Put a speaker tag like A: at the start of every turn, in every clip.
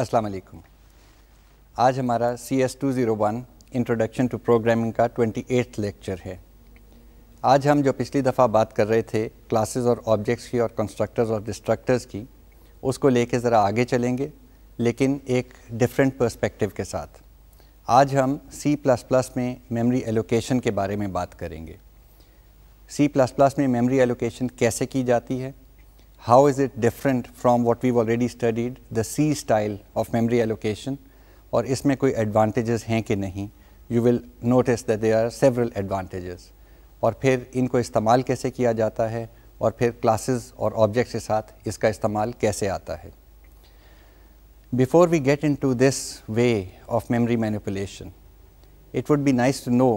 A: अस्सलाम वालेकुम आज हमारा C S two zero one introduction to programming का ट्वेंटी एट्थ लेक्चर है आज हम जो पिछली दफ़ा बात कर रहे थे क्लासेस और ऑब्जेक्ट्स की और कंस्ट्रक्टर्स और डिस्ट्रक्टर्स की उसको लेके ज़रा आगे चलेंगे लेकिन एक डिफरेंट पर्सपेक्टिव के साथ आज हम सी प्लस प्लस में मेमोरी एलोकेशन के बारे में बात करेंगे सी प्लस प्लस में मेमोरी एलोकेशन कैसे की जाती है how is it different from what we've already studied, the C style of memory allocation or is there any advantages hain ki nahi? you will notice that there are several advantages और फिर इनको इस्तेमाल कैसे किया जाता है और फिर classes और objects के साथ इसका इस्तेमाल कैसे आता है Before we get into this way of memory manipulation, it would be nice to know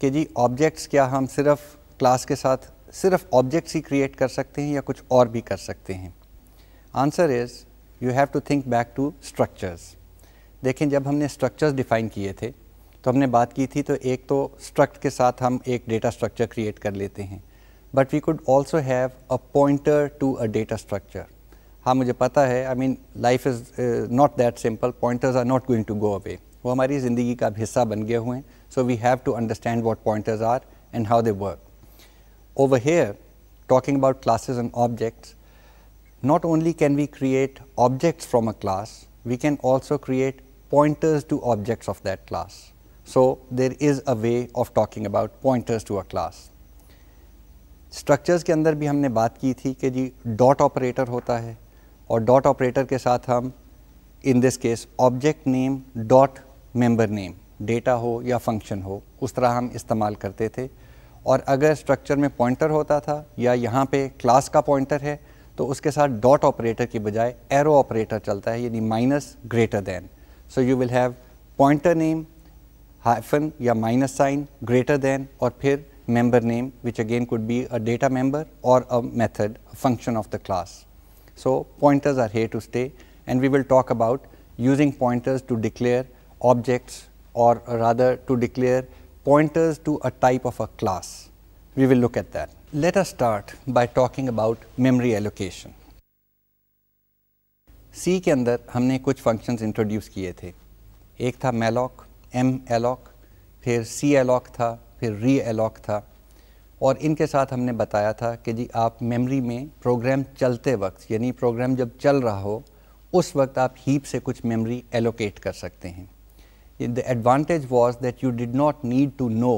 A: कि जी objects क्या हम सिर्फ class के साथ सिर्फ ऑब्जेक्ट्स ही क्रिएट कर सकते हैं या कुछ और भी कर सकते हैं answer is you have to think back to structures देखें जब हमने स्ट्रक्चर्स डिफ़ाइन किए थे तो हमने बात की थी तो एक तो स्ट्रक्ट के साथ हम एक डेटा स्ट्रक्चर क्रिएट कर लेते हैं but we could also have a pointer to a data structure हाँ मुझे पता है I mean life is not that simple pointers are not going to go away वो हमारी ज़िंदगी का हिस्सा बन गए हुए हैं so we have to understand what pointers are and how they work over here talking about classes and objects, not only can we create objects from a class, we can also create pointers to objects of that class. So, there is a way of talking about pointers to a class. structures ke andar bhi humne baat ki thi कि ji dot operator hota hai aur dot operator ke साथ hum in this case object name dot member name data ho ya function ho us tarah hum इस्तेमाल karte the और अगर structure में pointer होता था या यहाँ पे क्लास का पॉइंटर है तो उसके साथ डॉट ऑपरेटर की बजाय एरो ऑपरेटर चलता है यानी minus greater than so you will have pointer name hyphen या माइनस साइन ग्रेटर दैन और फिर member name which again could be a data member और a method function of the class so pointers are here to stay and we will talk about using pointers to declare objects और rather to declare pointers to a type of a class. We will look at that. Let us start by talking about memory allocation. C के अंदर हमने कुछ functions introduce किए थे एक था malloc M alloc फिर सी एलॉक था फिर री एलॉक था और इनके साथ हमने बताया था कि जी आप मेमोरी में प्रोग्राम चलते वक्त यानी प्रोग्राम जब चल रहा हो उस वक्त आप हीप से कुछ मेमोरी एलोकेट कर सकते हैं the advantage was that you did not need to know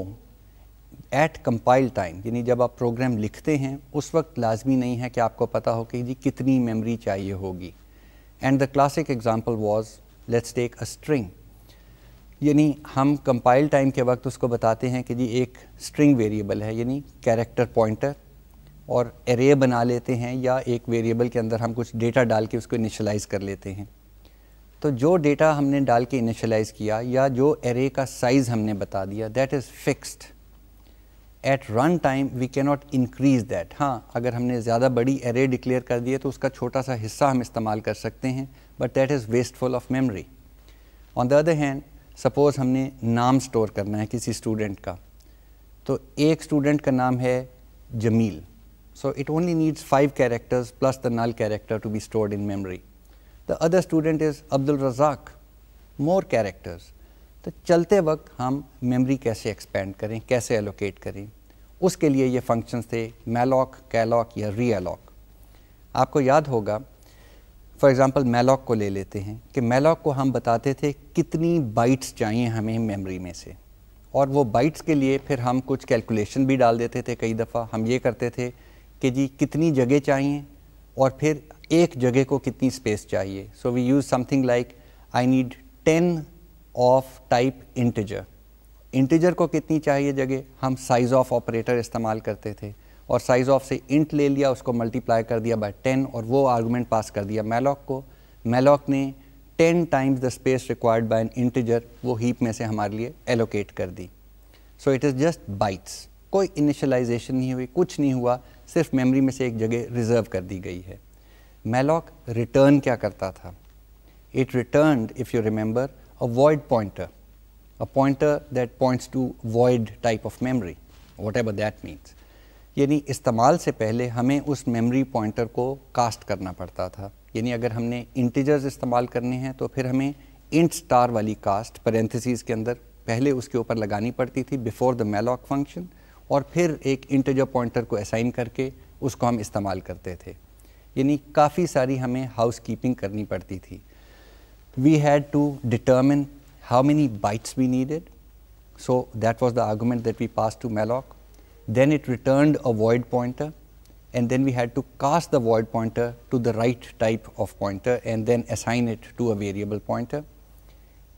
A: at compile time यानी जब आप प्रोग्राम लिखते हैं उस वक्त लाजमी नहीं है कि आपको पता हो कि जी कितनी मेमोरी चाहिए होगी and the classic example was let's take a string यानी हम कंपाइल टाइम के वक्त उसको बताते हैं कि जी एक स्ट्रिंग वेरिएबल है यानी कैरेक्टर पॉइंटर और एरे बना लेते हैं या एक वेरिएबल के अंदर हम कुछ डेटा डाल के उसको इनिशलाइज कर लेते हैं तो जो डेटा हमने डाल के इनिशलाइज किया या जो एरे का साइज़ हमने बता दिया that is fixed at run time we not increase that हाँ अगर हमने ज़्यादा बड़ी एरे डिक्लेयर कर दिए तो उसका छोटा सा हिस्सा हम इस्तेमाल कर सकते हैं but that is wasteful of memory on the other hand suppose हमने नाम स्टोर करना है किसी स्टूडेंट का तो एक स्टूडेंट का नाम है Jameel so it only needs five characters plus the null character to be stored in memory the other student is Abdulrazaq more characters तो चलते वक्त हम मेमोरी कैसे एक्सपेंड करें कैसे एलोकेट करें उसके लिए ये फंक्शन थे मेलॉक कैलॉक या री एलॉक आपको याद होगा फॉर एग्ज़ाम्पल मेलॉक को ले लेते हैं कि मेलॉक को हम बताते थे कितनी बाइट्स चाहिए हमें मेमोरी में से और वो बाइट्स के लिए फिर हम कुछ कैलकुलेशन भी डाल देते थे कई दफ़ा हम ये करते थे कि जी कितनी जगह चाहिए और फिर एक जगह को कितनी स्पेस चाहिए so we use something like I need ten of type integer integer को कितनी चाहिए जगह हम साइज ऑफ ऑपरेटर इस्तेमाल करते थे और साइज ऑफ से इंट ले लिया उसको मल्टीप्लाई कर दिया बाय टेन और वो आर्गूमेंट पास कर दिया मेलॉक को मेलॉक ने ten times the space required by an integer वो हीप में से हमारे लिए एलोकेट कर दी so it is just bytes कोई इनिशलाइजेशन नहीं हुई कुछ नहीं हुआ सिर्फ मेमरी में से एक जगह रिजर्व कर दी गई है मेलॉक रिटर्न क्या करता था it return if you remember a void pointer, a pointer that points to void type of memory, whatever that means. यानी इस्तेमाल से पहले हमें उस मेमोरी पॉइंटर को कास्ट करना पड़ता था यानी अगर हमने इंटीजर्स इस्तेमाल करने हैं तो फिर हमें इंट स्टार वाली कास्ट पैरेंथेसिस के अंदर पहले उसके ऊपर लगानी पड़ती थी बिफोर द मेलॉक फंक्शन और फिर एक इंटीजर पॉइंटर को असाइन करके उसको हम इस्तेमाल करते थे यानी काफ़ी सारी हमें हाउस कीपिंग करनी पड़ती थी we had to determine how many bytes we needed. So that was the argument that we passed to malloc. Then it returned a void pointer, and then we had to cast the void pointer to the right type of pointer and then assign it to a variable pointer.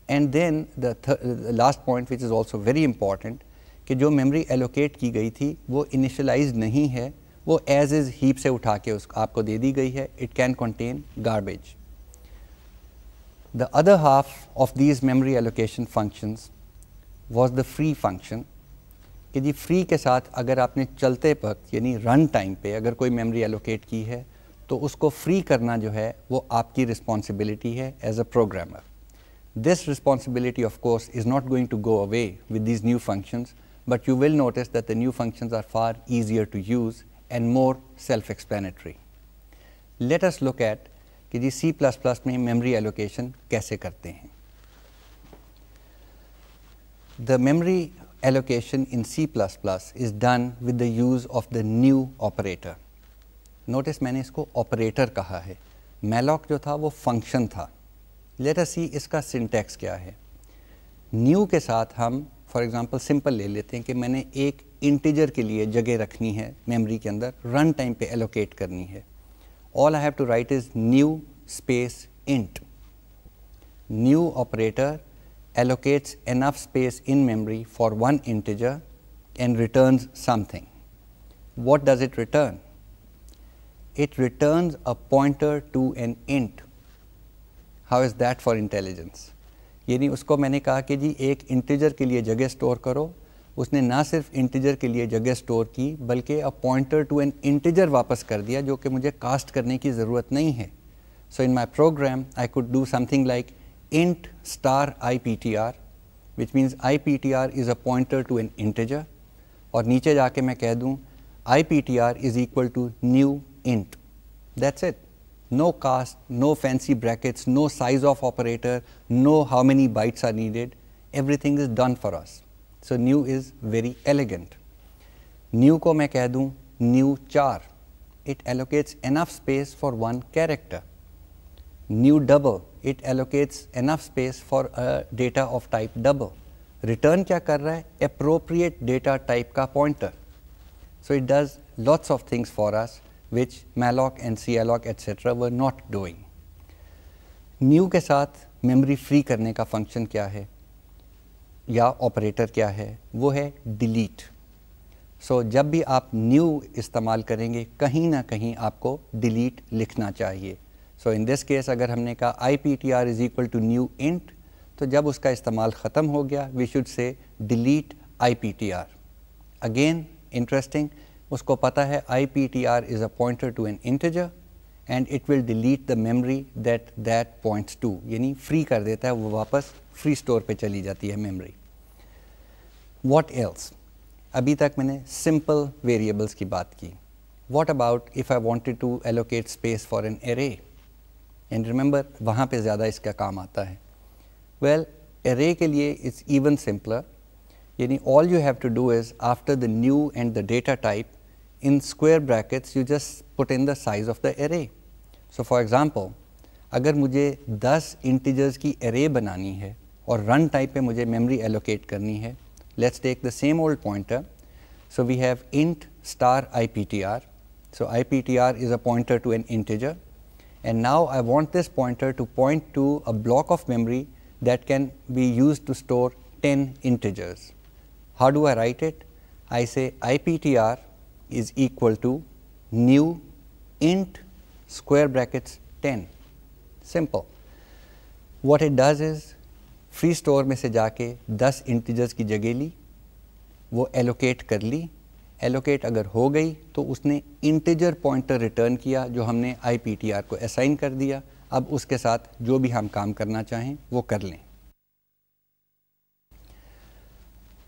A: And then the, th the last point, which is also very important, that the memory allocate ki gayi thi, wo initialized nahi hai, wo as is heap se उठा के उस आपको दे दी गई है it the other half of these memory allocation functions was the free function कि free free के साथ अगर आपने चलते वक्त यानी रन टाइम पे अगर कोई मेमोरी एलोकेट की है तो उसको फ्री करना जो है वो आपकी रिस्पॉन्सिबिलिटी है this responsibility of course is not going to go away with these new functions but you will notice that the new functions are far easier to use and more self-explanatory. Let us look at कि जी C plus plus में memory allocation कैसे करते हैं the memory allocation in C plus plus is done with the use of the new operator notice मैंने इसको operator कहा है मेलॉक जो था वो फंक्शन था लेट अस सी इसका सिंटेक्स क्या है न्यू के साथ हम फॉर एग्जांपल सिंपल ले लेते हैं कि मैंने एक इंटीजर के लिए जगह रखनी है मेमोरी के अंदर रन टाइम पे एलोकेट करनी है all I have to write is new space int. New operator allocates enough space in memory for one integer and returns something. What does it return? It returns a pointer to an int. How is that for intelligence? यानी उसको मैंने कहा कि जी एक integer के लिए जगह store करो उसने ना सिर्फ इंटीजर के लिए जगह स्टोर की बल्कि a pointer to an integer वापस कर दिया जो कि मुझे कास्ट करने की ज़रूरत नहीं है so in my program I could do something like int star I P T R which means I P T R is a pointer to an integer और नीचे जाके मैं कह दूँ I P T R is equal to new int that's it no cast no fancy brackets no size of operator no how many bytes are needed everything is done for us so new is very elegant new को मैं कह दूँ new char it allocates enough space for one character new double it allocates enough space for a data of type double return क्या कर रहा है appropriate data type का pointer so it does lots of things for us which malloc and calloc etcetera were not doing new के साथ memory free करने का function क्या है या ऑपरेटर क्या है वो है डिलीट सो so, जब भी आप न्यू इस्तेमाल करेंगे कहीं ना कहीं आपको डिलीट लिखना चाहिए सो इन दिस केस अगर हमने कहा I P T R is equal to new int तो जब उसका इस्तेमाल ख़त्म हो गया we should say delete I P T R again interesting उसको पता है I P T R is a pointer to an integer and it will delete the memory that that points to यानी फ्री कर देता है वो वापस free store पे चली जाती है मेमरी वॉट एल्स अभी तक मैंने सिंपल वेरिएबल्स की बात की what about if I wanted to allocate space for an array and remember वहाँ पर ज़्यादा इसका काम आता है वेल एरे के लिए इट्स इवन सिंपलर यानी all you have to do is after the new and the data type in square brackets you just put in the size of the array so for example अगर मुझे 10 integers की array बनानी है और run type पे मुझे memory allocate करनी है let us take the same old pointer. So, we have int star iptr. So, iptr is a pointer to an integer and now I want this pointer to point to a block of memory that can be used to store 10 integers. How do I write it? I say iptr is equal to new int square brackets 10 simple. What it does is free store में से जाके 10 integers की जगह ली वो allocate कर ली allocate अगर हो गई तो उसने इंटीजर पॉइंटर रिटर्न किया जो हमने आईपीटीआर को असाइन कर दिया अब उसके साथ जो भी हम काम करना चाहें वो कर लें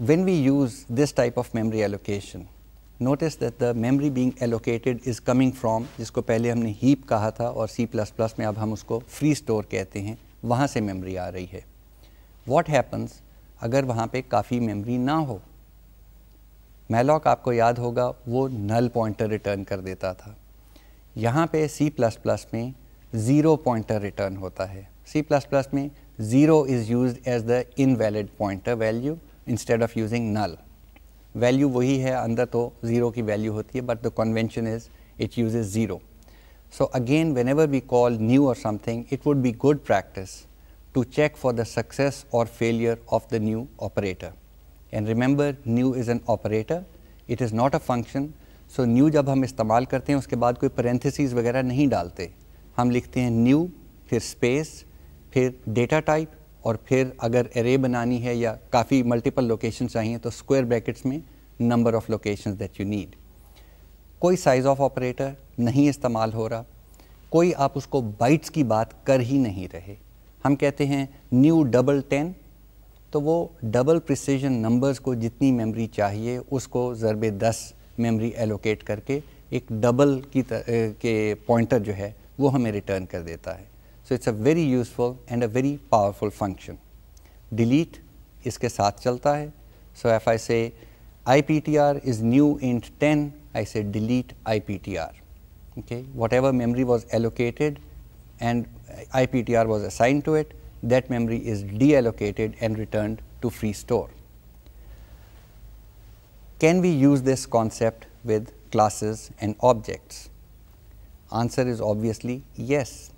A: When we use this type of memory allocation, notice that the memory being allocated is coming from जिसको पहले हमने हीप कहा था और C++ में अब हम उसको फ्री स्टोर कहते हैं वहाँ से मेमरी आ रही है वॉट हैपन्स अगर वहाँ पे काफ़ी मेमोरी ना हो मैलॉक आपको याद होगा वो नल पॉइंटर रिटर्न कर देता था यहाँ पे C++ में ज़ीरो पॉइंटर रिटर्न होता है C++ में zero is use as the invalid pointer value instead of using null value वही है अंदर तो ज़ीरो की वैल्यू होती है but the convention is it use zero so again whenever we call new और something it would be good practice to check for the success or failure of the new operator. And remember, new is an operator, it is not a function. So new जब हम इस्तेमाल करते हैं उसके बाद कोई parentheses वगैरह नहीं डालते हम लिखते हैं new, फिर space, फिर data type और फिर अगर array बनानी है या काफ़ी multiple locations चाहिए तो square brackets में number of locations that you need. कोई size of operator नहीं इस्तेमाल हो रहा कोई आप उसको bytes की बात कर ही नहीं रहे हम कहते हैं न्यू डबल टेन तो वो डबल प्रिसीजन नंबर्स को जितनी मेमोरी चाहिए उसको ज़रब दस मेमोरी एलोकेट करके एक डबल की तर, के पॉइंटर जो है वो हमें रिटर्न कर देता है so it's a very useful and a very powerful function delete इसके साथ चलता है so if I say I P T R is new int ten I say delete I P T R okay whatever memory was allocated and IPTR was assigned to it, that memory is deallocated and returned to free store. Can we use this concept with classes and objects? Answer is obviously yes.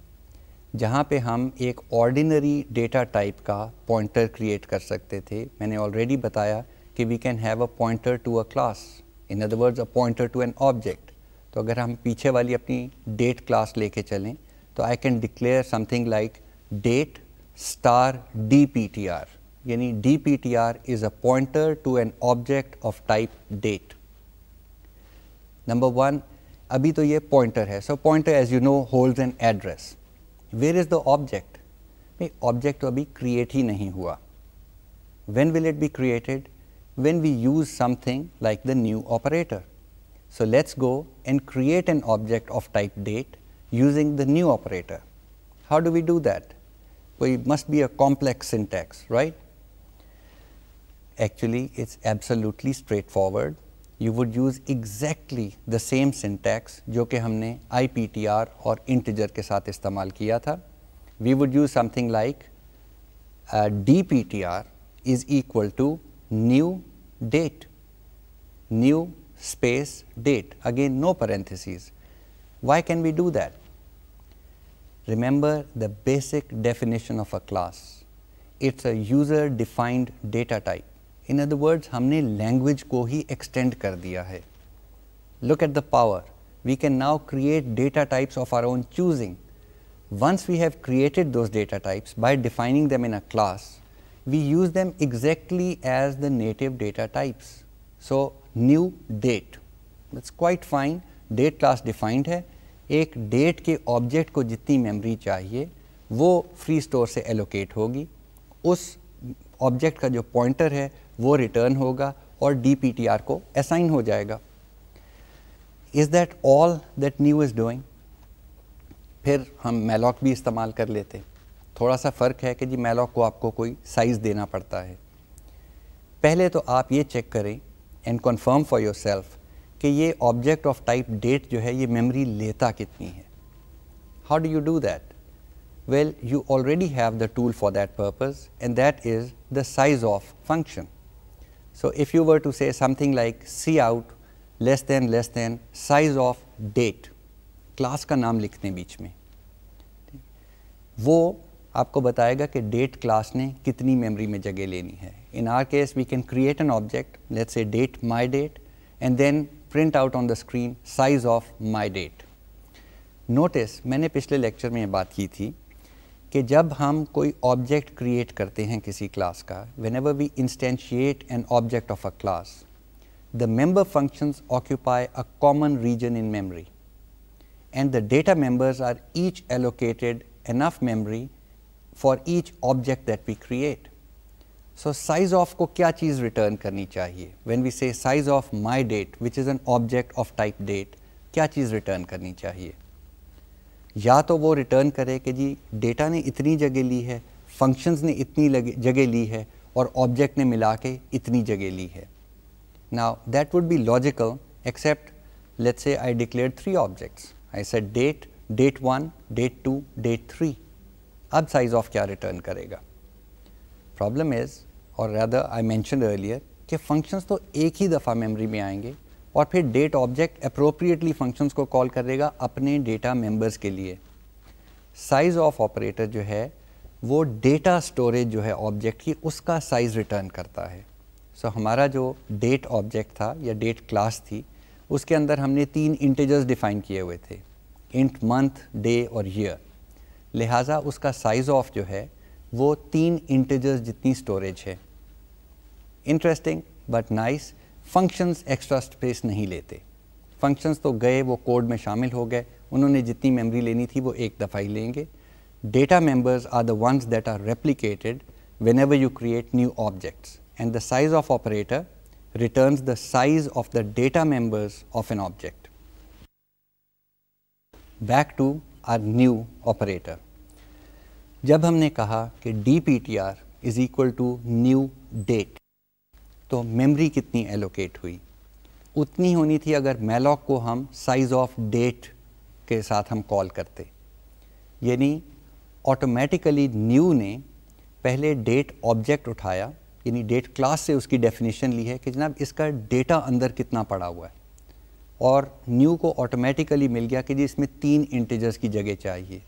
A: जहाँ पे हम एक ordinary data type का pointer create कर सकते थे मैंने already बताया कि can have a pointer to a class. In other words, a pointer to an object. तो अगर हम पीछे वाली अपनी date class लेके चलें so I can declare something like date star dptr yani dptr is a pointer to an object of type date number 1 abhi to ye pointer hai so pointer as you know holds an address where is the object nahi object to abhi create hi nahi hua when will it be created when we use something like the new operator so let's go and create an object of type date using the new operator. How do we do that? Well, it must be a complex syntax, right? Actually, it's absolutely straightforward. You would use exactly the same syntax जो कि IPTR or integer के साथ We would use something like uh, DPTR is equal to new date, new space date. Again, no parentheses. Why can we do that? Remember the basic definition of a class. It's a user-defined data type. In other words, हमने language को ही extend कर दिया है. Look at the power. We can now create data types of our own choosing. Once we have created those data types by defining them in a class, we use them exactly as the native data types. So, new date. That's quite fine. Date class defined है. एक date के object को जितनी memory चाहिए वो free store से allocate होगी उस ऑब्जेक्ट का जो पॉइंटर है वो रिटर्न होगा और डी को असाइन हो जाएगा is that all that new is doing फिर हम मेलॉक भी इस्तेमाल कर लेते थोड़ा सा फ़र्क है कि जी मेलॉक को आपको कोई साइज़ देना पड़ता है पहले तो आप ये चेक करें and confirm for yourself कि ये ऑब्जेक्ट ऑफ टाइप डेट जो है ये मेमोरी लेता कितनी है how do you do that well you already have the tool for that purpose and that is the size of function so if you were to say something like cout less than less than size of date class का नाम लिखने बीच में वो आपको बताएगा कि date class ने कितनी मेमोरी में जगह लेनी है in our case we can create an object let's a date my date and then print out on the screen size of my date notice मैंने पिछले लेक्चर में ये बात की थी कि जब हम कोई ऑब्जेक्ट क्रिएट करते हैं किसी क्लास का whenever we instantiate an object of a class the member functions occupy a common region in memory and the data members are each allocated enough memory for each object that we create so size of को क्या चीज़ return करनी चाहिए when we say size of my date which is an object of type date क्या चीज़ return करनी चाहिए या तो वो रिटर्न करे कि जी डेटा ने इतनी जगह ली है फंक्शंस ने इतनी जगह ली है और ऑब्जेक्ट ने मिला के इतनी जगह ली है ना that would be logical except let say I declare three objects I set date date one date two date three अब साइज ऑफ क्या रिटर्न करेगा? प्रॉब्लम इज और रैदर आई मैंशन अर्लियर कि फंक्शंस तो एक ही दफ़ा मेमोरी में आएंगे और फिर डेट ऑब्जेक्ट अप्रोप्रिएटली फंक्शंस को कॉल करेगा अपने डेटा मेंबर्स के लिए साइज़ ऑफ ऑपरेटर जो है वो डेटा स्टोरेज जो है ऑब्जेक्ट की उसका साइज़ रिटर्न करता है सो so, हमारा जो डेट ऑब्जेक्ट था या डेट क्लास थी उसके अंदर हमने तीन इंटेजर्स डिफ़ाइन किए हुए थे इंट मंथ डे और ईयर लिहाजा उसका साइज़ ऑफ जो है वो तीन इंटेजर्स जितनी स्टोरेज है Interesting, but nice. Functions extra space नहीं लेते फंक्शंस तो गए वो कोड में शामिल हो गए उन्होंने जितनी मेमोरी लेनी थी वो एक दफ़ा लेंगे data members are the ones that are replicated whenever you create new objects and the size of operator returns the size of the data members of an object. Back to our new operator. जब हमने कहा कि dptr is equal to new date, तो memory कितनी allocate हुई उतनी होनी थी अगर मेलॉक को हम साइज़ ऑफ डेट के साथ हम कॉल करते यानी ऑटोमेटिकली न्यू ने पहले डेट ऑब्जेक्ट उठाया यानी डेट क्लास से उसकी डेफिनेशन ली है कि जनाब इसका डेटा अंदर कितना पड़ा हुआ है और न्यू को ऑटोमेटिकली मिल गया कि जी इसमें तीन इंटेजर्स की जगह चाहिए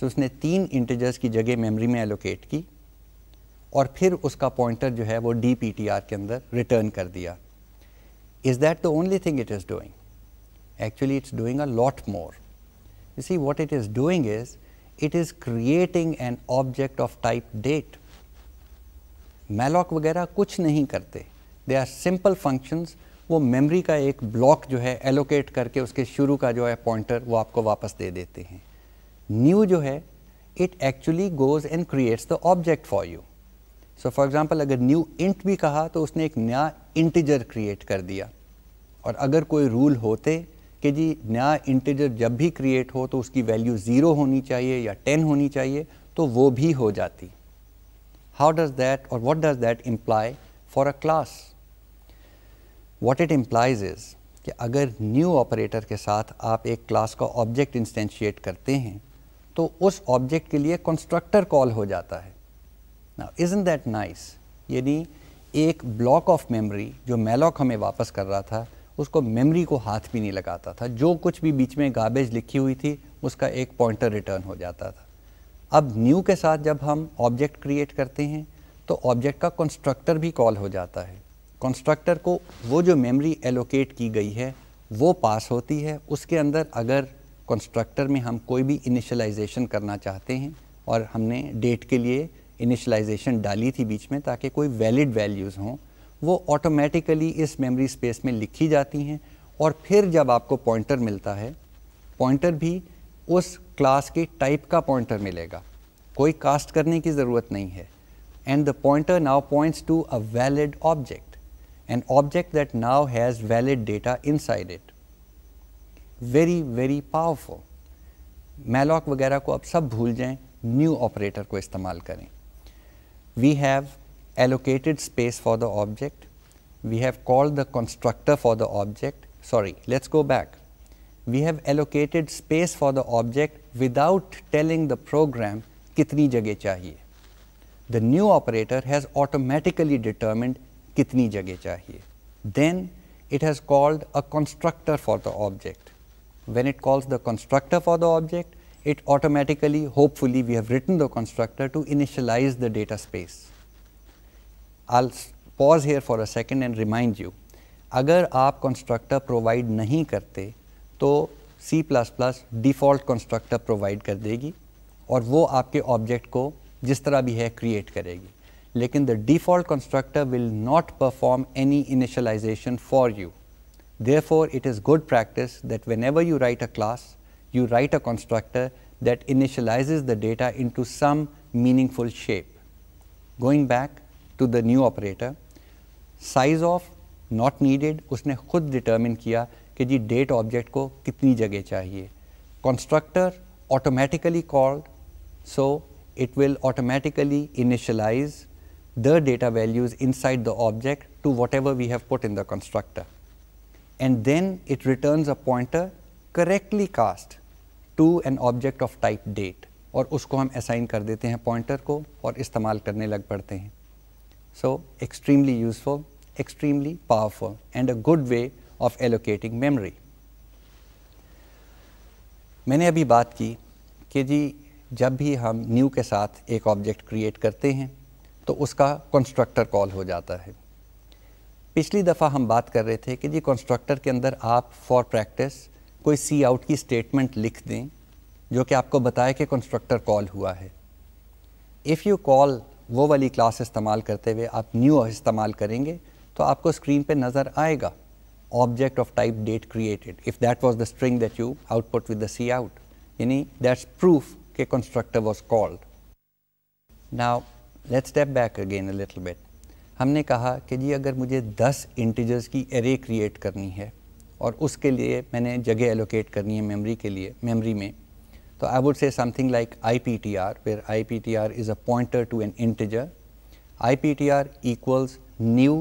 A: सो उसने तीन इंटेजर्स की जगह मेमोरी में एलोकेट की और फिर उसका पॉइंटर जो है वो डी के अंदर रिटर्न कर दिया is that the only thing it is doing actually it's doing a lot more you see what it is doing is it is creating an object of type date malloc वगैरह कुछ नहीं करते they are simple functions वो memory का एक block जो है allocate करके उसके शुरू का जो है पॉइंटर वो आपको वापस दे देते हैं न्यू जो है it actually goes and creates the object for you so for example अगर न्यू इंट भी कहा तो उसने एक नया इंटीजर क्रिएट कर दिया और अगर कोई रूल होते कि जी नया इंटीजर जब भी क्रिएट हो तो उसकी वैल्यू ज़ीरो होनी चाहिए या टेन होनी चाहिए तो वो भी हो जाती हाउ डज़ दैट और what does that imply for a class what it implies is कि अगर न्यू ऑपरेटर के साथ आप एक क्लास का ऑब्जेक्ट इंस्टेंशिएट करते हैं तो उस ऑब्जेक्ट के लिए कंस्ट्रक्टर कॉल हो जाता है Now, isn't that nice? यानी एक ब्लॉक ऑफ मेमोरी जो मेलॉक हमें वापस कर रहा था उसको मेमोरी को हाथ भी नहीं लगाता था जो कुछ भी बीच में गार्बेज लिखी हुई थी उसका एक पॉइंटर रिटर्न हो जाता था अब न्यू के साथ जब हम ऑब्जेक्ट क्रिएट करते हैं तो ऑब्जेक्ट का कंस्ट्रक्टर भी कॉल हो जाता है कंस्ट्रक्टर को वो जो मेमोरी एलोकेट की गई है वो पास होती है उसके अंदर अगर कंस्ट्रक्टर में हम कोई भी इनिशलाइजेशन करना चाहते हैं और हमने डेट के लिए इनिशलाइजेशन डाली थी बीच में ताकि कोई वैलिड वैल्यूज़ हों वो ऑटोमेटिकली इस मेमोरी स्पेस में लिखी जाती हैं और फिर जब आपको पॉइंटर मिलता है पॉइंटर भी उस क्लास के टाइप का पॉइंटर मिलेगा कोई कास्ट करने की ज़रूरत नहीं है and the pointer now points to a valid object an object that now has valid data inside it very very powerful malloc वगैरह को अब सब भूल जाएं न्यू ऑपरेटर को इस्तेमाल करें we have allocated space for the object, we have called the constructor for the object, sorry, let us go back. We have allocated space for the object without telling the program kitni jagah chahiye. The new operator has automatically determined kitni jagah chahiye. Then it has called a constructor for the object. When it calls the constructor for the object, it automatically, hopefully, we have written the constructor to initialize the data space. I'll pause here for a second and remind you, अगर आप constructor provide नहीं करते तो C++ default constructor provide कर देगी और वो आपके object को जिस तरह भी है create करेगी लेकिन the default constructor will not perform any initialization for you. Therefore, it is good practice that whenever you write a class, you write a constructor that initializes the data into some meaningful shape. Going back to the new operator, size of not needed Usne khud determine kiya कि जी date object ko kitni jagah chahiye. constructor automatically called so it will automatically initialize the data values inside the object to whatever we have put in the constructor and then it returns a pointer correctly cast to an object of type date और उसको हम assign कर देते हैं pointer को और इस्तेमाल करने लग पड़ते हैं so extremely useful extremely powerful and a good way of allocating memory. मैंने अभी बात की कि जी जब भी हम न्यू के साथ एक ऑब्जेक्ट क्रिएट करते हैं तो उसका कंस्ट्रक्टर कॉल हो जाता है पिछली दफ़ा हम बात कर रहे थे कि जी कंस्ट्रक्टर के अंदर आप फॉर प्रैक्टिस कोई सी आउट की स्टेटमेंट लिख दें जो कि आपको बताए कि कंस्ट्रक्टर कॉल हुआ है इफ़ यू कॉल वो वाली क्लास इस्तेमाल करते हुए आप न्यू इस्तेमाल करेंगे तो आपको स्क्रीन पे नज़र आएगा object of type date created if that was the string that you output with the cout यानी दैट्स प्रूफ के constructor was called now let's step back again a little bit हमने कहा कि जी अगर मुझे 10 इंटीजर्स की array create करनी है Or उसके लिए मैंने जगह एलोकेट करनी है मेमोरी के लिए मेमोरी में तो I would say something like I P iptr or where I P T R is equals new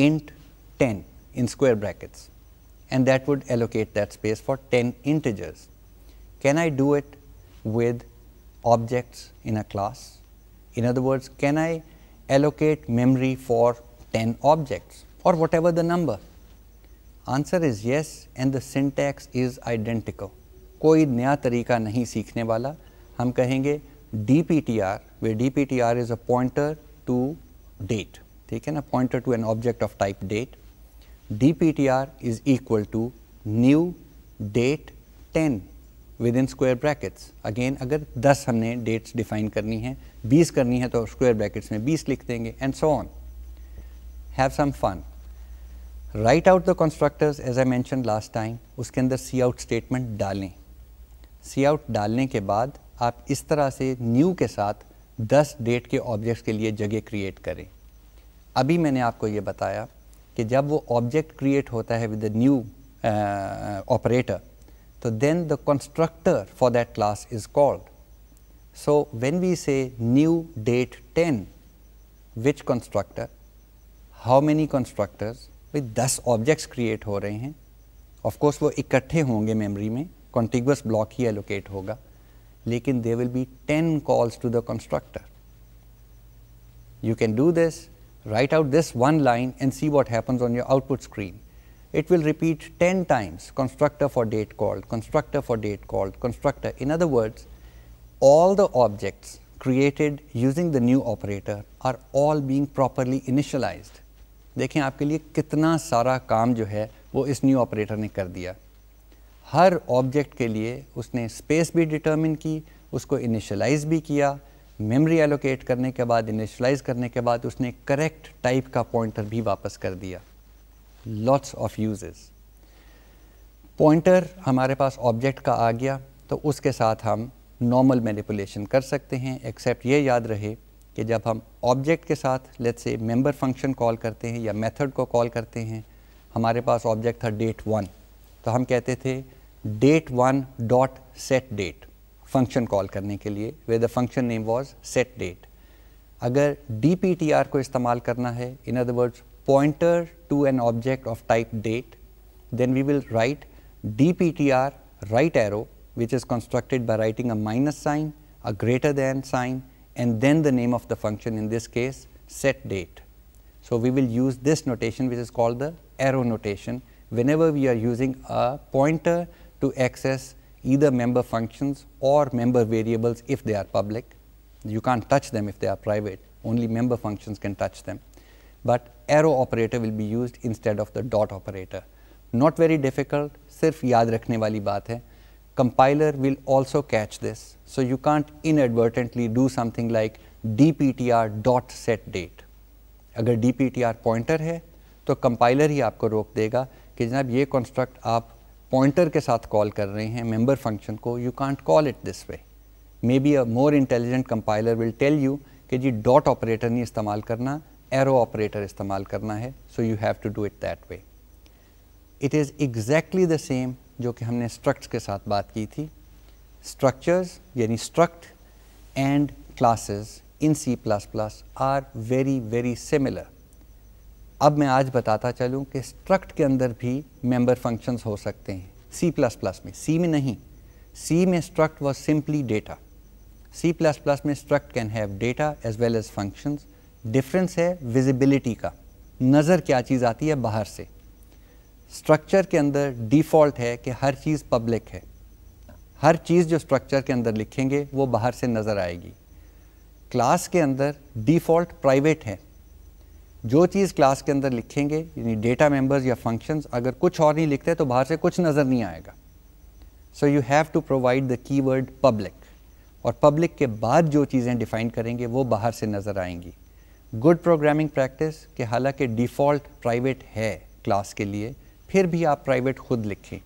A: int 10 in square brackets and that would allocate that space for 10 integers. Can I do it with objects in a class? In other words, can I allocate memory for 10 objects or whatever the number? Answer is yes and the syntax is identical कोई नया तरीका नहीं सीखने वाला हम कहेंगे D P T R where D P T R is a pointer to date ठीक है ना pointer to an object of type date D P T R is equal to new date ten with in square brackets again अगर 10 हमने dates define करनी है 20 करनी है तो स्क्वायर ब्रैकेट्स में 20 लिख देंगे and so on have some fun write out the constructors as I mention last time उसके अंदर सी आउट स्टेटमेंट डालें सी आउट डालने के बाद आप इस तरह से न्यू के साथ 10 डेट के ऑब्जेक्ट्स के लिए जगह क्रिएट करें अभी मैंने आपको ये बताया कि जब वो ऑब्जेक्ट क्रिएट होता है विद द न्यू ऑपरेटर तो then the constructor for that class is called so when we say new date 10, which constructor how many constructors भाई दस ऑब्जेक्ट्स क्रिएट हो रहे हैं ऑफ कोर्स वो इकट्ठे होंगे मेमोरी में कॉन्टिगस ब्लॉक ही एलोकेट होगा there will be 10 calls to the constructor. you can do this, write out this one line and see what happens on your output screen. It will repeat 10 times constructor for date called, constructor for date called, constructor. In other words, all the objects created using the new operator are all being properly initialized. देखें आपके लिए कितना सारा काम जो है वो इस न्यू ऑपरेटर ने कर दिया हर ऑब्जेक्ट के लिए उसने स्पेस भी डिटर्मिन की उसको इनिशलाइज भी किया मेमोरी एलोकेट करने के बाद इनिशलाइज करने के बाद उसने करेक्ट टाइप का पॉइंटर भी वापस कर दिया लॉट्स ऑफ यूजेस पॉइंटर हमारे पास ऑब्जेक्ट का आ गया तो उसके साथ हम नॉर्मल मैनिपुलेशन कर सकते हैं एक्सेप्ट ये याद रहे कि जब हम ऑब्जेक्ट के साथ लेट से मेंबर फंक्शन कॉल करते हैं या मेथड को कॉल करते हैं हमारे पास ऑब्जेक्ट था डेट वन तो हम कहते थे date one dot set date function call करने के लिए where the function name was set date अगर डी को इस्तेमाल करना है in other words pointer to an object of type date then we will write D P T R right arrow which is constructed by writing a minus sign a greater than sign and then the name of the function in this case set date. So, we will use this notation which is called the arrow notation whenever we are using a pointer to access either member functions or member variables if they are public. You can't touch them if they are private, only member functions can touch them. But arrow operator will be used instead of the dot operator. Not very difficult, Sirf याद रखने wali baat hai compiler will also catch this. So you can't inadvertently do something like dptr dot set date. Agar dptr pointer hai, to compiler hi aapko rok dega, ki jenab ye construct aap pointer ke saath call kar rahe hain, member function ko, you can't call it this way. Maybe a more intelligent compiler will tell you, ki ji dot operator ni istamal karna, arrow operator istamal karna hai, so you have to do it that way. It is exactly the same जो कि हमने struct के साथ बात की थी structures यानी struct and classes in C plus plus are very very similar अब मैं आज बताता चलूँ कि स्ट्रक्ट के अंदर भी मेंबर फंक्शंस हो सकते हैं सी प्लस प्लस में सी में नहीं सी में struct was simply data C plus plus में struct can have data as well as functions difference है विजिबिलिटी का नज़र क्या चीज़ आती है बाहर से स्ट्रक्चर के अंदर डिफ़ॉल्ट है कि हर चीज़ पब्लिक है हर चीज़ जो स्ट्रक्चर के अंदर लिखेंगे वो बाहर से नज़र आएगी क्लास के अंदर डिफ़ॉल्ट प्राइवेट है जो चीज़ क्लास के अंदर लिखेंगे यानी डेटा मेंबर्स या फंक्शंस अगर कुछ और नहीं लिखते तो बाहर से कुछ नज़र नहीं आएगा so you have to provide the keyword public और पब्लिक के बाद जो चीज़ें डिफ़ाइन करेंगे वो बाहर से नज़र आएंगी गुड प्रोग्रामिंग प्रैक्टिस कि हालांकि डिफ़ॉल्ट प्राइवेट है क्लास के लिए फिर भी आप प्राइवेट खुद लिखें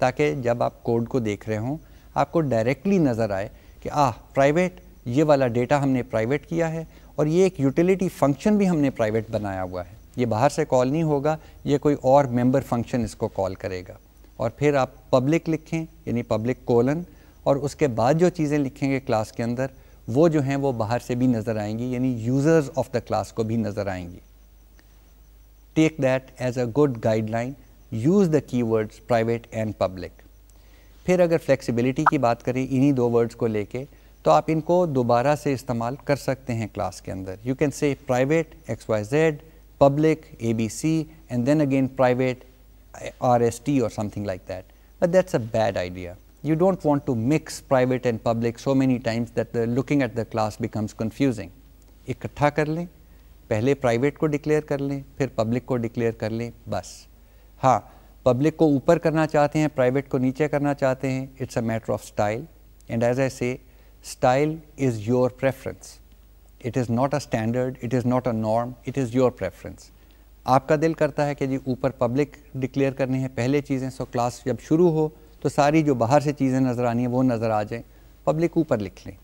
A: ताकि जब आप कोड को देख रहे हों आपको डायरेक्टली नज़र आए कि आह प्राइवेट ये वाला डेटा हमने प्राइवेट किया है और ये एक यूटिलिटी फंक्शन भी हमने प्राइवेट बनाया हुआ है ये बाहर से कॉल नहीं होगा ये कोई और मेंबर फंक्शन इसको कॉल करेगा और फिर आप पब्लिक लिखें यानी पब्लिक कोलन और उसके बाद जो चीज़ें लिखेंगे क्लास के अंदर वो जो हैं वो बाहर से भी नज़र आएंगी यानी यूज़र्स ऑफ द क्लास को भी नज़र आएंगी take that as a good guideline Use the keywords private and public. Public फिर अगर फ्लेक्सिबिलिटी की बात करें इन्हीं दो words, को लेके तो आप इनको दोबारा से इस्तेमाल कर सकते हैं क्लास के अंदर you can say private X Y Z public ABC and then again private RST or something like that. But that's a bad idea. You don't want to mix private and public so many times that the looking at the class becomes confusing. इकट्ठा कर लें पहले private को declare कर लें फिर public को declare कर लें बस हाँ पब्लिक को ऊपर करना चाहते हैं प्राइवेट को नीचे करना चाहते हैं it's a matter of style and as I say style is your preference it is not a standard it is not a norm it is your preference आपका दिल करता है कि जी ऊपर पब्लिक डिक्लेयर करनी है पहले चीज़ें सो क्लास जब शुरू हो तो सारी जो बाहर से चीज़ें नज़र आनी है वो नज़र आ जाएँ पब्लिक ऊपर लिख लें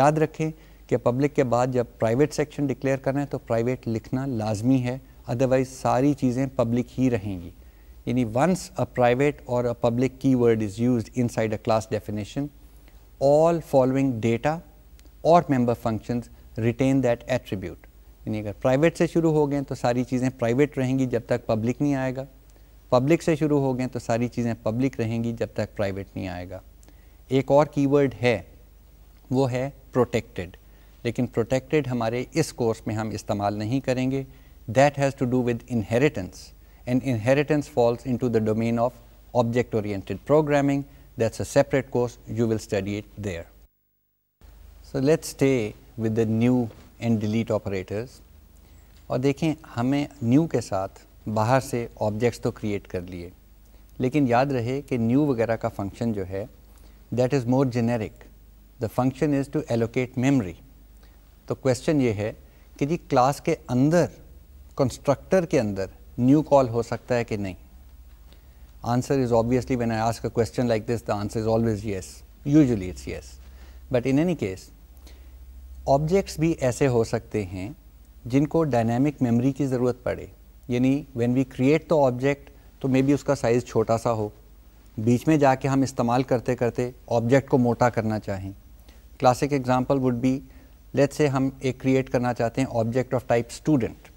A: याद रखें कि पब्लिक के बाद जब प्राइवेट सेक्शन डिक्लेयर करना है तो प्राइवेट लिखना लाजमी है अदरवाइज़ सारी चीज़ें पब्लिक ही रहेंगी यानी वंस अ प्राइवेट और a public keyword is used inside a class definition all following data और member function retain that attribute यानी अगर प्राइवेट से शुरू हो गए तो सारी चीज़ें प्राइवेट रहेंगी जब तक पब्लिक नहीं आएगा पब्लिक से शुरू हो गए तो सारी चीज़ें पब्लिक रहेंगी जब तक प्राइवेट नहीं आएगा एक और की वर्ड है वो है प्रोटेक्टेड लेकिन प्रोटेक्टेड हमारे इस कोर्स में हम इस्तेमाल नहीं करेंगे that has to do with inheritance and inheritance falls into the domain of object oriented programming. That is a separate course, you will study it there. So, let us stay with the new and delete operators और देखें हमें new के साथ बाहर से objects तो create कर लिए लेकिन याद रहे कि new वगैरह का function जो है that is more generic. The function is to allocate memory. तो question ये है कि जी class के अंदर constructor के अंदर न्यू कॉल हो सकता है कि नहीं answer is obviously when I ask a question like this, the answer is always yes. Usually it's yes. But in any case, objects भी ऐसे हो सकते हैं जिनको डायनेमिक मेमोरी की ज़रूरत पड़े यानी when we create the object तो मे बी उसका साइज़ छोटा सा हो बीच में जाके हम इस्तेमाल करते करते ऑब्जेक्ट को मोटा करना चाहें classic example would be let's say हम एक क्रिएट करना चाहते हैं ऑब्जेक्ट ऑफ टाइप स्टूडेंट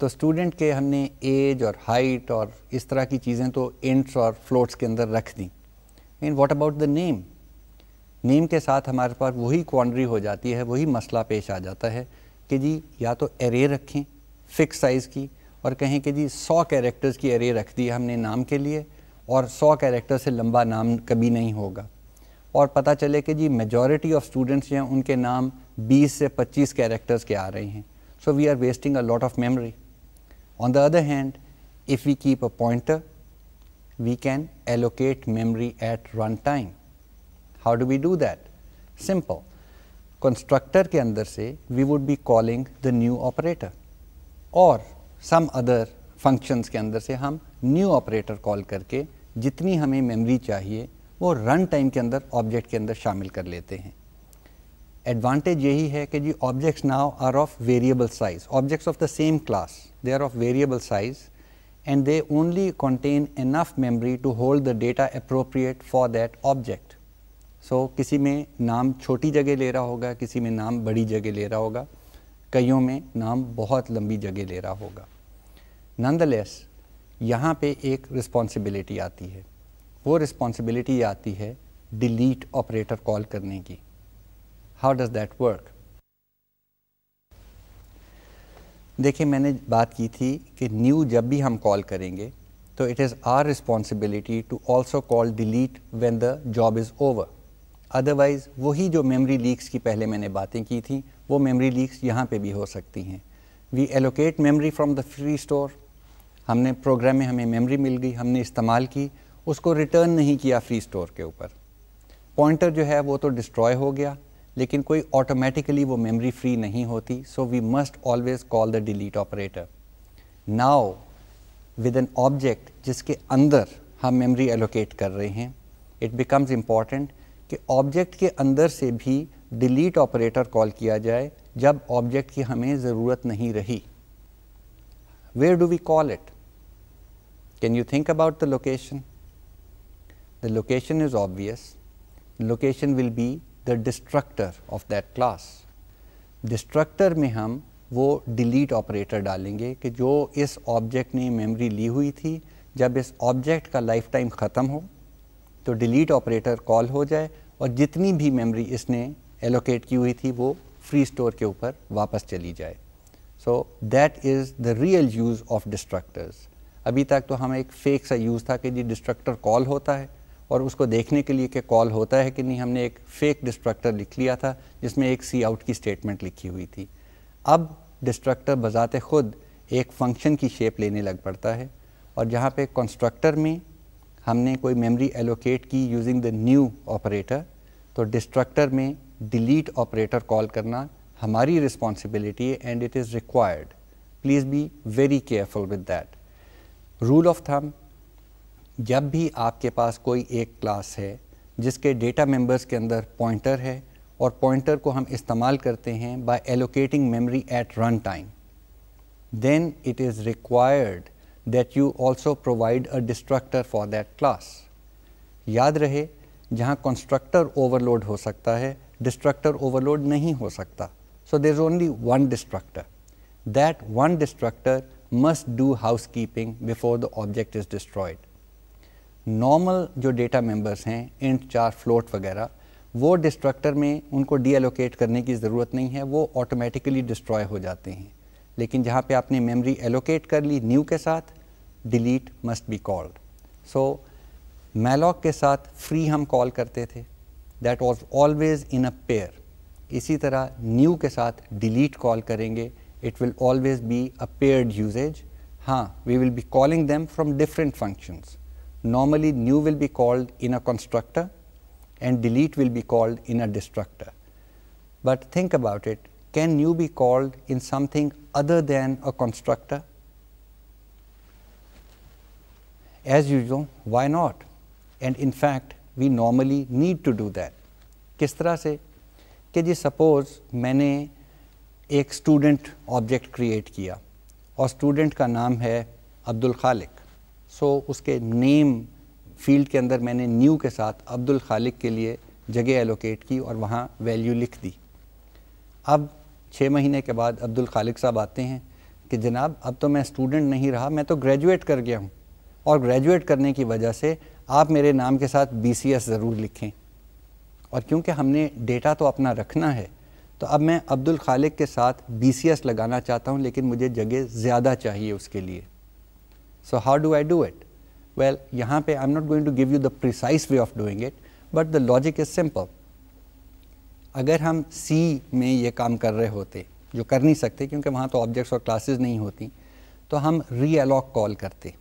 A: तो स्टूडेंट के हमने एज और हाइट और इस तरह की चीज़ें तो इंट्स और फ्लोट्स के अंदर रख दी mean what about the name name के साथ हमारे पास वही क्वान्ड्री हो जाती है वही मसला पेश आ जाता है कि जी या तो एरे रखें फिक्स साइज़ की और कहें कि जी सौ कैरेक्टर्स की एरे रख दी हमने नाम के लिए और सौ कैरेक्टर से लंबा नाम कभी नहीं होगा और पता चले कि जी मेजॉरिटी ऑफ स्टूडेंट्स हैं उनके नाम 20 से 25 कैरेक्टर्स के आ रहे हैं so we are wasting a lot of memory On the other hand, if we keep a pointer, we can allocate memory at runtime. How do we do that? Simple. Constructor के अंदर से we would be calling the new operator और some other functions के अंदर से हम new operator call करके जितनी हमें मेमोरी चाहिए वो रन टाइम के अंदर ऑब्जेक्ट के अंदर शामिल कर लेते हैं एडवांटेज यही है कि जी objects now are of variable size objects of the same class they are of variable size and they only contain enough memory to hold the data appropriate for that object so किसी में नाम छोटी जगह ले रहा होगा किसी में नाम बड़ी जगह ले रहा होगा कईयों में नाम बहुत लंबी जगह ले रहा होगा नंदलेस यहाँ पे एक रिस्पॉन्सिबिलिटी आती है वो रिस्पॉन्सिबिलिटी आती है डिलीट ऑपरेटर कॉल करने की हाउ डज़ दैट वर्क देखिए मैंने बात की थी कि न्यू जब भी हम कॉल करेंगे तो it is our responsibility to also call delete when the job is over otherwise वही जो मेमरी लीक्स की पहले मैंने बातें की थी वो मेमरी लीक्स यहाँ पे भी हो सकती हैं we allocate memory from the free store हमने प्रोग्राम में हमें मेमरी मिल गई हमने इस्तेमाल की उसको रिटर्न नहीं किया फ्री स्टोर के ऊपर पॉइंटर जो है वो तो डिस्ट्रॉय हो गया लेकिन कोई ऑटोमेटिकली वो मेमोरी फ्री नहीं होती so we must always call the delete operator now with an object जिसके अंदर हम मेमोरी एलोकेट कर रहे हैं इट बिकम्स इम्पॉर्टेंट कि ऑब्जेक्ट के अंदर से भी डिलीट ऑपरेटर कॉल किया जाए जब ऑब्जेक्ट की हमें ज़रूरत नहीं रही where do we call it can you think about the location the location is obvious location will be the destructor of that class destructor में हम वो डिलीट ऑपरेटर डालेंगे कि जो इस ऑब्जेक्ट ने मेमोरी ली हुई थी जब इस ऑब्जेक्ट का लाइफ टाइम ख़त्म हो तो डिलीट ऑपरेटर कॉल हो जाए और जितनी भी मेमोरी इसने एलोकेट की हुई थी वो फ्री स्टोर के ऊपर वापस चली जाए so that is the real use of destructors अभी तक तो हम एक फेक सा यूज़ था कि जी डिस्ट्रक्टर कॉल होता है और उसको देखने के लिए कि कॉल होता है कि नहीं हमने एक फेक डिस्ट्रक्टर लिख लिया था जिसमें एक सी आउट की स्टेटमेंट लिखी हुई थी अब डिस्ट्रक्टर बजात खुद एक फंक्शन की शेप लेने लग पड़ता है और जहाँ पे कंस्ट्रक्टर में हमने कोई मेमोरी एलोकेट की यूजिंग द न्यू ऑपरेटर तो डिस्ट्रक्टर में डिलीट ऑपरेटर कॉल करना हमारी रिस्पॉन्सिबिलिटी है and it is required please be very careful with that rule of thumb जब भी आपके पास कोई एक क्लास है जिसके डेटा मेंबर्स के अंदर पॉइंटर है और पॉइंटर को हम इस्तेमाल करते हैं by allocating memory at run time then it is required that you also provide a destructor for that class याद रहे जहाँ कंस्ट्रक्टर ओवरलोड हो सकता है डिस्ट्रक्टर ओवरलोड नहीं हो सकता so there only one one that one destructor must do house keeping before the object is destroyed normal जो डेटा मेंबर्स हैं इंट चार फ्लोट वगैरह वो डिस्ट्रक्टर में उनको डीएलोकेट करने की ज़रूरत नहीं है वो ऑटोमेटिकली डिस्ट्रॉय हो जाते हैं लेकिन जहाँ पे आपने मेमोरी एलोकेट कर ली न्यू के साथ delete must be called so malloc के साथ फ्री हम कॉल करते थे that was always in a pair इसी तरह न्यू के साथ डिलीट कॉल करेंगे it will always be a paired usages हाँ we will be calling them from different functions normally new will be called in a constructor and delete will be called in a destructor. But think about it, can new be called in something other than a constructor? As usual, why not? And in fact, we normally need to do that. किस तरह से कि जी suppose मैंने एक student object create किया और student का नाम है अब्दुल खालिक सो उसके नेम फील्ड के अंदर मैंने न्यू के साथ अब्दुल खालिक के लिए जगह एलोकेट की और वहाँ वैल्यू लिख दी अब छः महीने के बाद अब्दुल खालिक साहब आते हैं कि जनाब अब तो मैं स्टूडेंट नहीं रहा मैं तो ग्रेजुएट कर गया हूँ और ग्रेजुएट करने की वजह से आप मेरे नाम के साथ बी ज़रूर लिखें और क्योंकि हमने डेटा तो अपना रखना है तो अब मैं अब्दुल खालिक के साथ बी लगाना चाहता हूँ लेकिन मुझे जगह ज़्यादा चाहिए उसके लिए So how do I do it? Well, यहाँ पे I'm not going to give you the precise way of doing it, but the logic is simple. अगर हम C में ये काम कर रहे होते जो कर नहीं सकते क्योंकि वहाँ तो ऑब्जेक्ट्स और क्लासेस नहीं होती तो हम रीअलॉक कॉल करते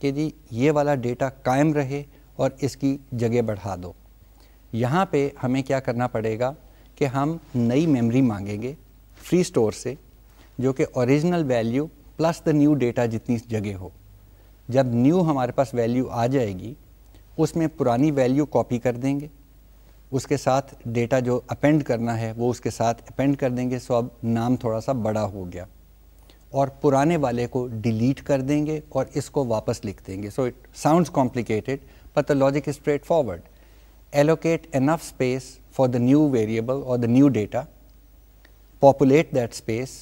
A: कि जी ये वाला डेटा कायम रहे और इसकी जगह बढ़ा दो यहाँ पे हमें क्या करना पड़ेगा कि हम नई मेमोरी मांगेंगे फ्री स्टोर से जो कि original value plus the new data जितनी जगह हो जब न्यू हमारे पास वैल्यू आ जाएगी उसमें पुरानी वैल्यू कॉपी कर देंगे उसके साथ डेटा जो अपेंड करना है वो उसके साथ अपेंड कर देंगे सो अब नाम थोड़ा सा बड़ा हो गया और पुराने वाले को डिलीट कर देंगे और इसको वापस लिख देंगे so it sounds complicated but the logic is straight forward allocate enough space for the new variable और the new data populate that space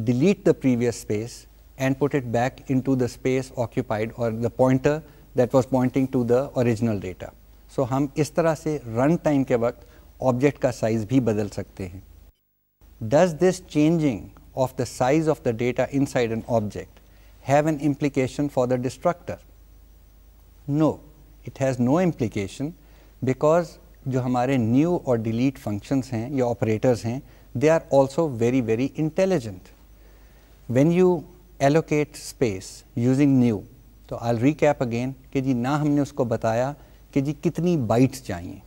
A: delete the previous space and put it back into the space occupied or the pointer that was pointing to the original data. So हम is तरह से run ke के object ka size bhi badal sakte hain. Does this changing of the size of the data inside an object have an implication for the destructor? No, it has no implication because jo hamare new or delete functions hain, या operators hain, they are also very very intelligent. When you allocate space using new तो I recap again कि जी ना हमने उसको बताया कि जी कितनी bytes चाहिए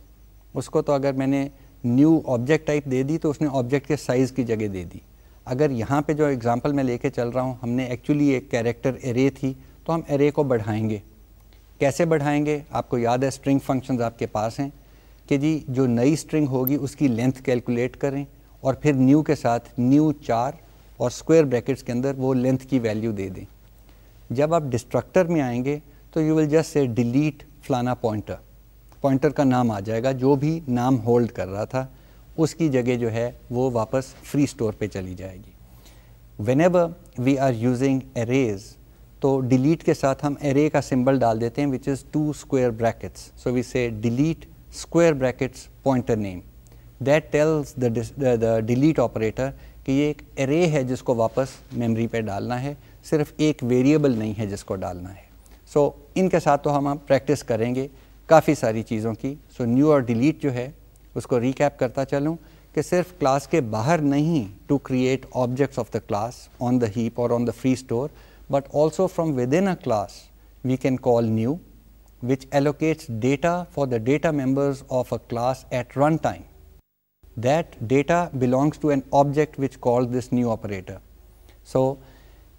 A: उसको तो अगर मैंने न्यू ऑब्जेक्ट टाइप दे दी तो उसने ऑब्जेक्ट के साइज़ की जगह दे दी अगर यहाँ पे जो एग्ज़ाम्पल मैं लेके चल रहा हूँ हमने एक्चुअली एक कैरेक्टर एरे थी तो हम एरे को बढ़ाएंगे कैसे बढ़ाएंगे आपको याद है स्ट्रिंग फंक्शंस आपके पास हैं कि जी जो नई स्ट्रिंग होगी उसकी लेंथ कैलकुलेट करें और फिर न्यू के साथ न्यू चार और स्क्वायर ब्रैकेट्स के अंदर वो लेंथ की वैल्यू दे दें जब आप डिस्ट्रक्टर में आएंगे तो you will just say delete फलाना पॉइंटर पॉइंटर का नाम आ जाएगा जो भी नाम होल्ड कर रहा था उसकी जगह जो है वो वापस फ्री स्टोर पे चली जाएगी whenever we are using arrays तो डिलीट के साथ हम एरे का सिंबल डाल देते हैं which is two square brackets so we say delete square brackets pointer name that tells the delete operator कि ये एक एरे है जिसको वापस मेमोरी पे डालना है सिर्फ एक वेरिएबल नहीं है जिसको डालना है सो so, इनके साथ तो हम आप प्रैक्टिस करेंगे काफ़ी सारी चीज़ों की सो न्यू और डिलीट जो है उसको रिकैप करता चलूँ कि सिर्फ क्लास के बाहर नहीं to create objects of the class on the heap और on the free store but also from within a class we can call new which allocates data for the data members of a class at run time that data belongs to an object which calls this new operator. So,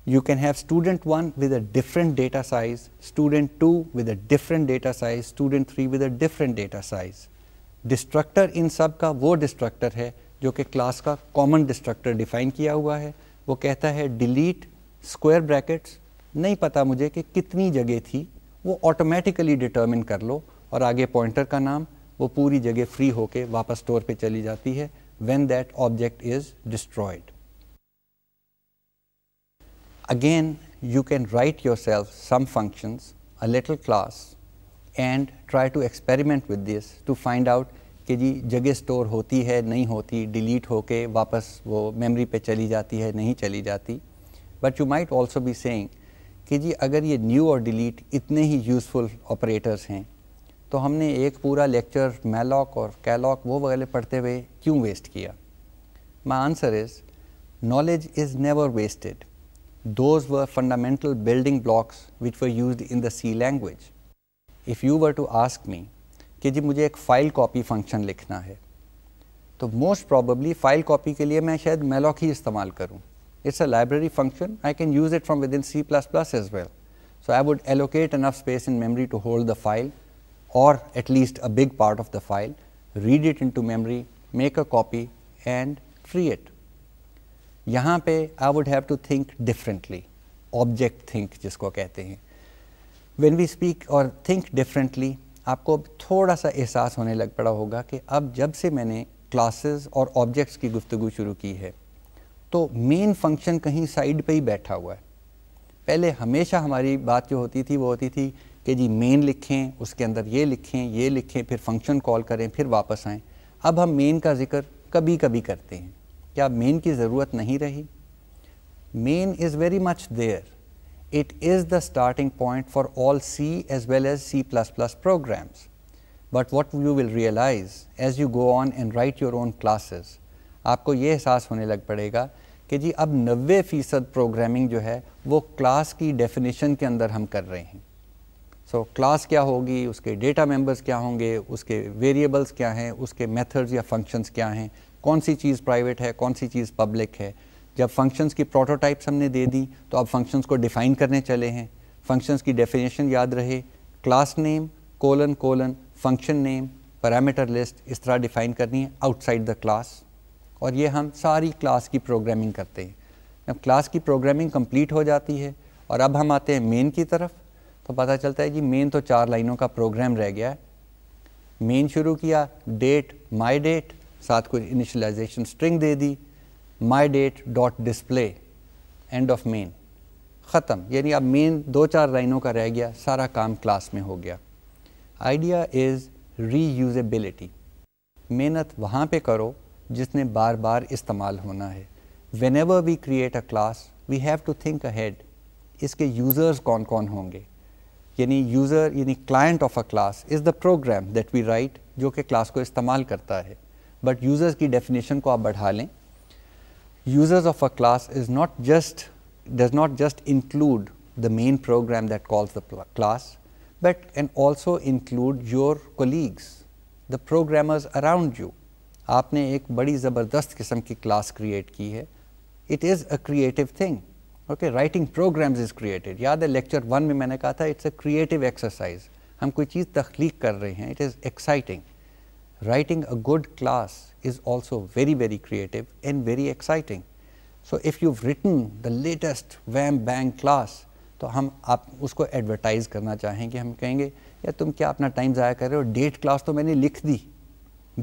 A: you can have student 1 with a different data size, student 2 with a different data size, student 3 with a different data size. Destructor in subka vo destructor hai, jo ke class ka common destructor define kiya hua hai. Wo kehta hai delete square brackets, nahi pata mujhe ke kitni jagah thi, wo automatically determine kar lo, aur aage pointer ka naam, वो पूरी जगह free होके वापस store पे चली जाती है when that object is destroyed again you can write yourself some functions a little class and try to experiment with this to find out कि जी जगह स्टोर होती है नहीं होती डिलीट होके वापस वो मेमरी पे चली जाती है नहीं चली जाती but you might also be saying कि जी अगर ये न्यू और डिलीट इतने ही यूज़फुल ऑपरेटर्स हैं तो हमने एक पूरा लेक्चर मैलॉक और कैलॉक वो वगैरह पढ़ते हुए क्यों वेस्ट किया my answer is knowledge is never wasted those were fundamental building blocks which were use in the C language if you were to ask me कि जी मुझे एक फ़ाइल कॉपी फंक्शन लिखना है तो मोस्ट प्रॉबली फ़ाइल कॉपी के लिए मैं शायद मैलॉक ही इस्तेमाल करूँ it's a library function I can use it from within C plus plus as well so I would allocate enough space in memory to hold the file or at least a big part of the file, read it into memory, make a copy and free it. यहाँ पे I would have to think differently object think जिसको कहते हैं when we speak और think differently आपको अब थोड़ा सा एहसास होने लग पड़ा होगा कि अब जब से मैंने क्लासेस और ऑब्जेक्ट्स की गुफ्तु शुरू की है तो मेन फंक्शन कहीं साइड पे ही बैठा हुआ है पहले हमेशा हमारी बात जो होती थी वो होती थी कि जी मेन लिखें उसके अंदर ये लिखें ये लिखें फिर फंक्शन कॉल करें फिर वापस आएँ अब हम मेन का ज़िक्र कभी कभी करते हैं क्या मेन की ज़रूरत नहीं रही main is very much there it is the starting point for all C as well as C plus plus programs but what you will realise as you go on and write your own classes आपको ये एहसास होने लग पड़ेगा कि जी अब 90 फ़ीसद programming जो है वो क्लास की डेफिनेशन के अंदर हम कर रहे हैं सो so, क्लास क्या होगी उसके डेटा मेंबर्स क्या होंगे उसके वेरिएबल्स क्या हैं उसके मेथड्स या फंक्शंस क्या हैं कौन सी चीज़ प्राइवेट है कौन सी चीज़ पब्लिक है जब फंक्शंस की प्रोटोटाइप्स हमने दे दी तो अब फंक्शंस को डिफ़ाइन करने चले हैं फंक्शंस की डेफिनेशन याद रहे class name colon colon function name parameter list इस तरह डिफ़ाइन करनी है आउटसाइड द क्लास और ये हम सारी क्लास की प्रोग्रामिंग करते हैं जब क्लास की प्रोग्रामिंग कंप्लीट हो जाती है और अब हम आते हैं मेन की तरफ तो पता चलता है जी मेन तो चार लाइनों का प्रोग्राम रह गया है मेन शुरू किया डेट माई डेट साथ कुछ इनिशलाइजेशन स्ट्रिंग दे दी my date dot display end of main ख़त्म यानी अब मेन दो चार लाइनों का रह गया सारा काम क्लास में हो गया आइडिया इज़ री यूज़ेबिलिटी मेहनत वहाँ पे करो जिसने बार बार इस्तेमाल होना है whenever we create a class we have to think ahead इसके यूज़र्स कौन कौन होंगे यानी यूज़र यानी client of a class is the program that we write जो कि क्लास को इस्तेमाल करता है बट यूज़र्स की डेफिनेशन को आप बढ़ा लें users of a class is not just does not just include the main program that calls the class but and also include your colleagues the programmers around you आपने एक बड़ी ज़बरदस्त किस्म की क्लास क्रिएट की है it is a creative thing okay writing programs is created याद है लेक्चर वन में मैंने कहा था इट्स अ क्रिएटिव एक्सरसाइज हम कोई चीज़ तख्लीक कर रहे हैं it is exciting writing a good class is also very very creative and very exciting so if you written the latest wham bang class तो हम आप उसको एडवर्टाइज़ करना चाहेंगे हम कहेंगे या तुम क्या अपना टाइम ज़ाया कर रहे हो डेट क्लास तो मैंने लिख दी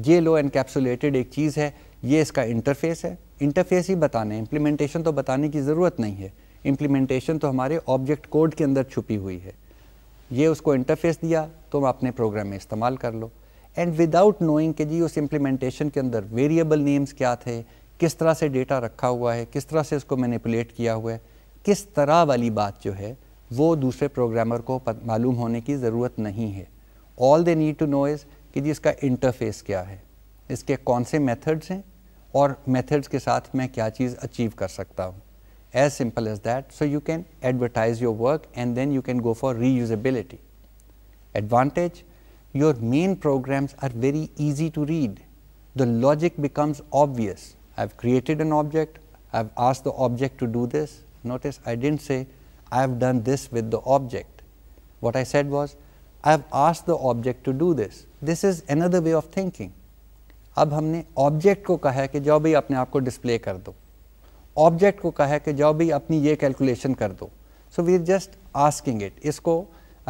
A: ये लो एनकैप्सुलेटेड एक चीज़ है ये इसका इंटरफेस है इंटरफेस ही बताने है इम्प्लीमेंटेशन तो बताने की ज़रूरत नहीं है इम्प्लीमेंटेशन तो हमारे ऑब्जेक्ट कोड के अंदर छुपी हुई है ये उसको इंटरफेस दिया तुम तो अपने प्रोग्राम में इस्तेमाल कर लो एंड विदाउट नोइंग कि जी उस इम्प्लीमेंटेशन के अंदर वेरिएबल नेम्स क्या थे किस तरह से डेटा रखा हुआ है किस तरह से उसको मैनिपुलेट किया हुआ है किस तरह वाली बात जो है वो दूसरे प्रोग्रामर को मालूम होने की ज़रूरत नहीं है all they need to know is कि जी इसका इंटरफेस क्या है इसके कौन से मेथड्स हैं Or methods. के साथ मैं क्या चीज़ अचीव कर सकता हूँ as simple as that so you can advertise your work and then you can go for reusability your main programs are very easy to read. The logic becomes obvious. I've created an object, I've asked the object to do this. Notice I didn't say, I've done this with the object. What I said was, I've asked the object to do this. This is another way of thinking. अब हमने object को कहा है कि जाओ भाई अपने आप को डिस्प्ले कर दो ऑब्जेक्ट को कहा है कि जाओ भाई अपनी ये कैलकुलेशन कर दो so we are just asking it इसको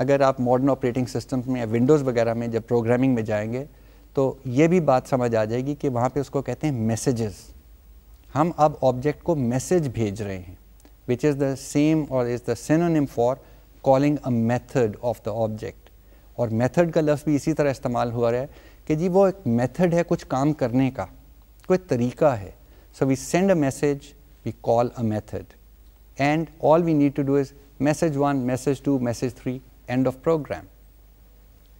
A: अगर आप मॉडर्न ऑपरेटिंग सिस्टम में या विंडोज़ वगैरह में जब प्रोग्रामिंग में जाएंगे तो ये भी बात समझ आ जाएगी कि वहाँ पे उसको कहते हैं मैसेजेस हम अब ऑब्जेक्ट को मैसेज भेज रहे हैं विच इज़ द सेम और is the synonym for calling a method of the object और मेथड का लफ्ज़ भी इसी तरह इस्तेमाल हुआ रहा है कि जी वो एक मेथड है कुछ काम करने का कोई तरीका है so we send a message we call a method and all we need to do is message one message two message three end of program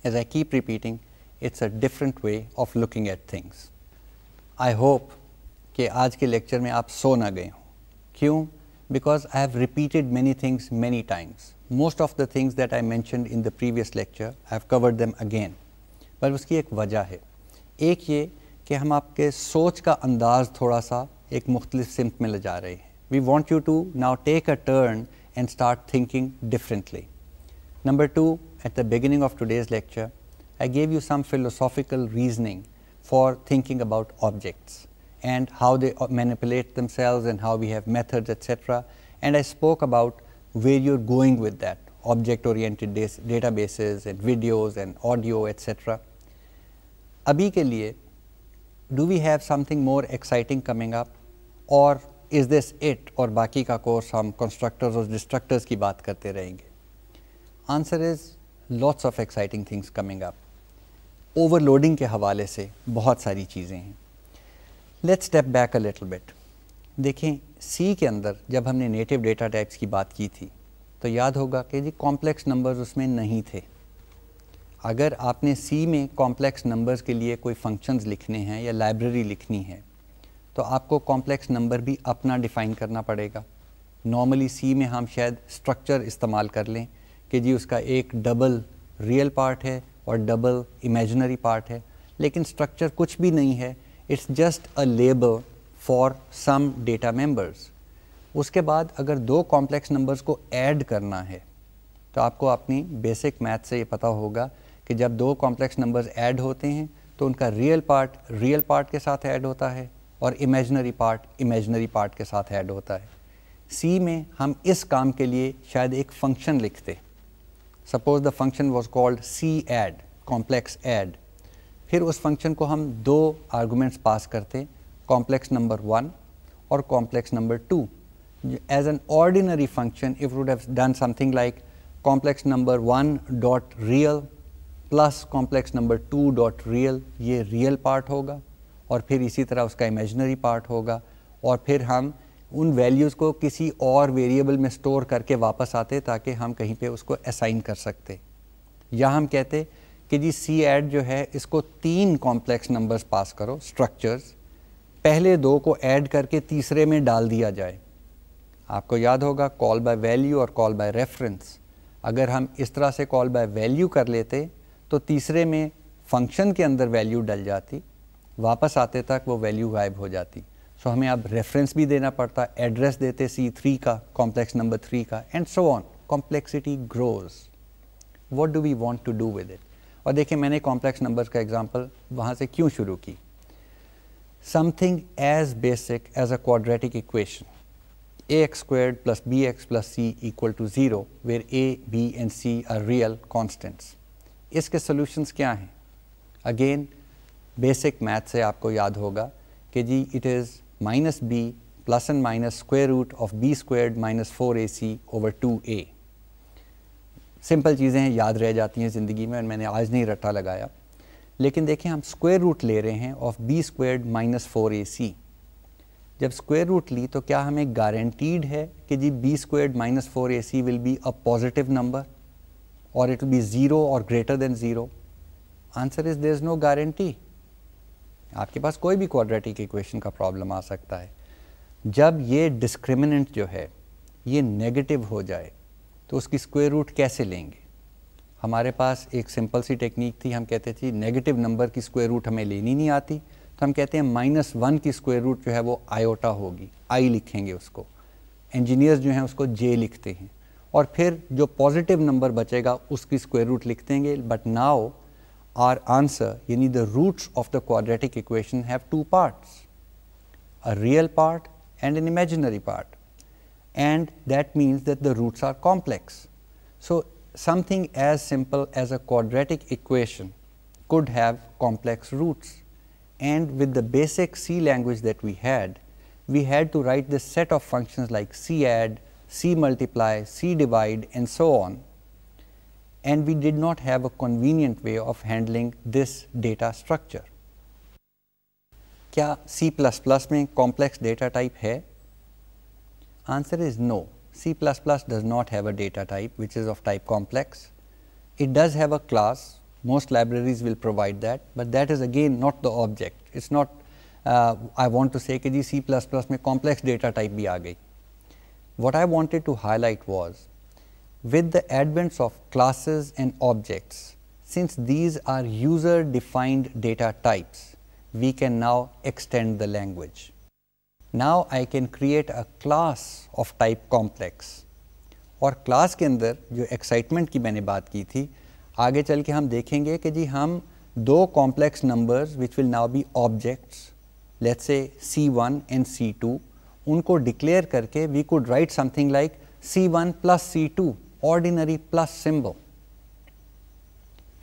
A: as I keep repeating it's a different way of looking at things I hope कि आज के lecture में आप सो ना गए हों क्यों because I have repeated many things many times most of the things that I mention in the previous lecture I have covered them again पर उसकी एक वजह है एक ये कि हम आपके सोच का अंदाज़ थोड़ा सा एक मुख्तलिफ सिमत में ले जा रहे हैं we want you to now take a turn and start thinking differently number two at the beginning of today's lecture I gave you some philosophical reasoning for thinking about objects and how they manipulate themselves and how we have method etcetera and I spoke about where you are going with that object oriented databases and videos and audio etcetera अभी के लिए do we have something more exciting coming up और is this it और बाकी का course हम constructors और destructors की बात करते रहेंगे answer is lots of exciting things coming up overloading के हवाले से बहुत सारी चीज़ें हैं let's step back a little bit देखें सी के अंदर जब हमने नेटिव डेटा टाइप्स की बात की थी तो याद होगा कि जी कॉम्प्लेक्स नंबर्स उसमें नहीं थे अगर आपने सी में कॉम्प्लेक्स नंबर्स के लिए कोई फंक्शंस लिखने हैं या लाइब्रेरी लिखनी है तो आपको कॉम्प्लेक्स नंबर भी अपना डिफ़ाइन करना पड़ेगा नॉर्मली सी में हम शायद स्ट्रक्चर इस्तेमाल कर लें कि जी उसका एक डबल रियल पार्ट है और डबल इमेजनरी पार्ट है लेकिन स्ट्रक्चर कुछ भी नहीं है it's just a label for some data members उसके बाद अगर दो कॉम्प्लेक्स नंबर्स को ऐड करना है तो आपको अपनी बेसिक मैथ से ये पता होगा कि जब दो कॉम्प्लेक्स नंबर्स ऐड होते हैं तो उनका रियल पार्ट रियल पार्ट के साथ ऐड होता है और इमेजनरी पार्ट इमेजनरी पार्ट के साथ ऐड होता है सी में हम इस काम के लिए शायद एक फंक्शन लिखते suppose the function was called C add complex add फिर उस फंक्शन को हम दो आर्गूमेंट्स पास करते कॉम्प्लेक्स नंबर वन और complex number two as an ordinary function if would have done something like complex number one dot real plus complex number two dot real ये real part होगा और फिर इसी तरह उसका imaginary part होगा और फिर हम उन वैल्यूज़ को किसी और वेरिएबल में स्टोर करके वापस आते ताकि हम कहीं पे उसको असाइन कर सकते या हम कहते कि जी सी एड जो है इसको तीन कॉम्प्लेक्स नंबर्स पास करो स्ट्रक्चर्स पहले दो को ऐड करके तीसरे में डाल दिया जाए आपको याद होगा कॉल बाय वैल्यू और कॉल बाय रेफरेंस अगर हम इस तरह से कॉल बाय वैल्यू कर लेते तो तीसरे में फंक्शन के अंदर वैल्यू डल जाती वापस आते तक वो वैल्यू गायब हो जाती सो so, हमें अब रेफरेंस भी देना पड़ता एड्रेस देते सी थ्री का कॉम्प्लेक्स नंबर थ्री का and so on complexity grows what do we want to do with it और देखिए मैंने कॉम्प्लेक्स नंबर का एग्जाम्पल वहाँ से क्यों शुरू की something as basic as a quadratic equation A X squared plus B X plus C equal to zero where A B and C are real constants इसके सोल्यूशंस क्या हैं अगेन बेसिक मैथ से आपको याद होगा कि जी it is minus B plus and minus square root of B squared minus four A C over two A simple चीज़ें हैं याद रह जाती हैं ज़िंदगी में और मैंने आज नहीं रट्टा लगाया लेकिन देखें हम स्क्वेयर रूट ले रहे हैं of B squared minus four A C जब स्क्वेयर रूट ली तो क्या हमें गारंटीड है कि जी B squared minus four A C will be a positive number or it will be zero or greater than zero Answer is there is no guarantee. आपके पास कोई भी क्वाड्रेटिक इक्वेशन का प्रॉब्लम आ सकता है जब ये डिस्क्रिमिनेंट जो है ये नेगेटिव हो जाए तो उसकी स्क्वेयर रूट कैसे लेंगे हमारे पास एक सिंपल सी टेक्निक थी हम कहते थे नेगेटिव नंबर की स्क्वेयर रूट हमें लेनी नहीं आती तो हम कहते हैं माइनस वन की स्क्वेयर रूट जो है वो आयोटा होगी आई लिखेंगे उसको इंजीनियर्स जो हैं उसको जे लिखते हैं और फिर जो पॉजिटिव नंबर बचेगा उसकी स्क्वायर रूट लिख but now our answer answer यानी the roots of the quadratic equation have two parts a real part and an imaginary part and that means that the roots are complex. So, something as simple as a quadratic equation could have complex roots and with the basic C language that we had, we had to write the set of functions like C add, C multiply, C divide and so on. And we did not have a convenient way of handling this data structure. क्या C++ में complex data type है? Answer is no. C++ does not have a data type which is of type complex. It does have a class. Most libraries will provide that, but that is again not the object. It's not uh, I want to say कि जी C++ में complex data type भी आ गई. What I wanted to highlight was with the advent of classes and objects, since these are user defined data types, we can now extend the language. Now I can create a class of type complex और class के अंदर जो excitement की मैंने बात की थी आगे चल के हम देखेंगे कि जी हम दो complex numbers which will now be objects let's say C1 and C2 उनको डिक्लेयर करके we could write something like C one plus C two ordinary plus symbol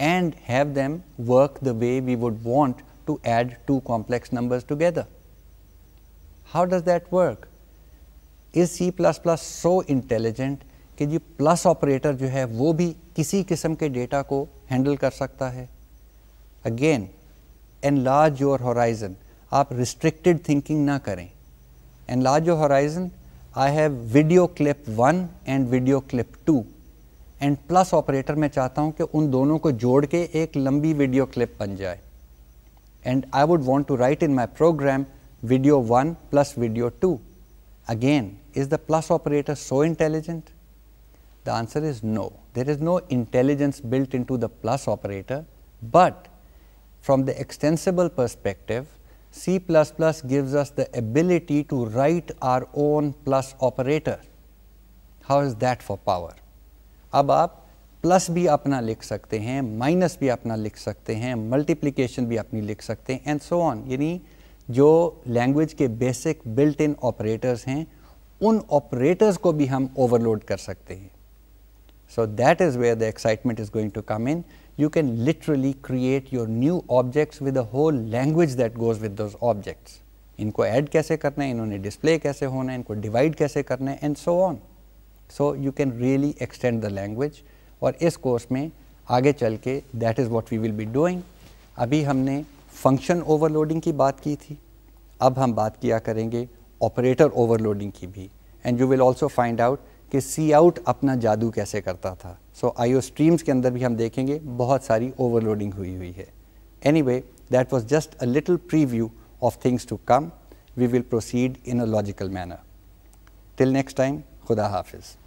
A: and have them work the way we would want to add two complex number together how does that work is C plus plus so intelligent कि जी plus operator जो है वो भी किसी किस्म के data को हैंडल कर सकता है again enlarge your horizon आप रिस्ट्रिक्टेड थिंकिंग ना करें enlarge your horizon, I have video clip 1 and video clip 2 and plus operator. I want to कि उन दोनों को जोड़ के एक लंबी वीडियो क्लिप बन जाए and I would want to write in my program again is the plus operator so intelligent the answer is no there is no intelligence built into the plus operator but from the extensible perspective C++ gives us the ability to write our own plus operator. How is that for power? अब आप plus भी अपना लिख सकते हैं minus भी अपना लिख सकते हैं मल्टीप्लिकेशन भी अपनी लिख सकते हैं एंड सो ऑन यानी जो लैंग्वेज के बेसिक बिल्ट इन ऑपरेटर्स हैं उन ऑपरेटर्स को भी हम ओवरलोड कर सकते हैं so that is where the excitement is going to come in you can literally create your new objects with a whole language that goes with those objects. इनको add कैसे करना है इन्होंने डिस्प्ले कैसे होना है इनको डिवाइड कैसे करना है and so on so you can really extend the language और इस कोर्स में आगे चल के that is what we will be doing अभी हमने फंक्शन ओवरलोडिंग की बात की थी अब हम बात किया करेंगे ऑपरेटर ओवरलोडिंग की भी and you will also find out कि सी आउट अपना जादू कैसे करता था सो आईओ स्ट्रीम्स के अंदर भी हम देखेंगे बहुत सारी ओवरलोडिंग हुई हुई है anyway that was just a little preview of things to come we will proceed in a logical manner till next time खुदा हाफिज़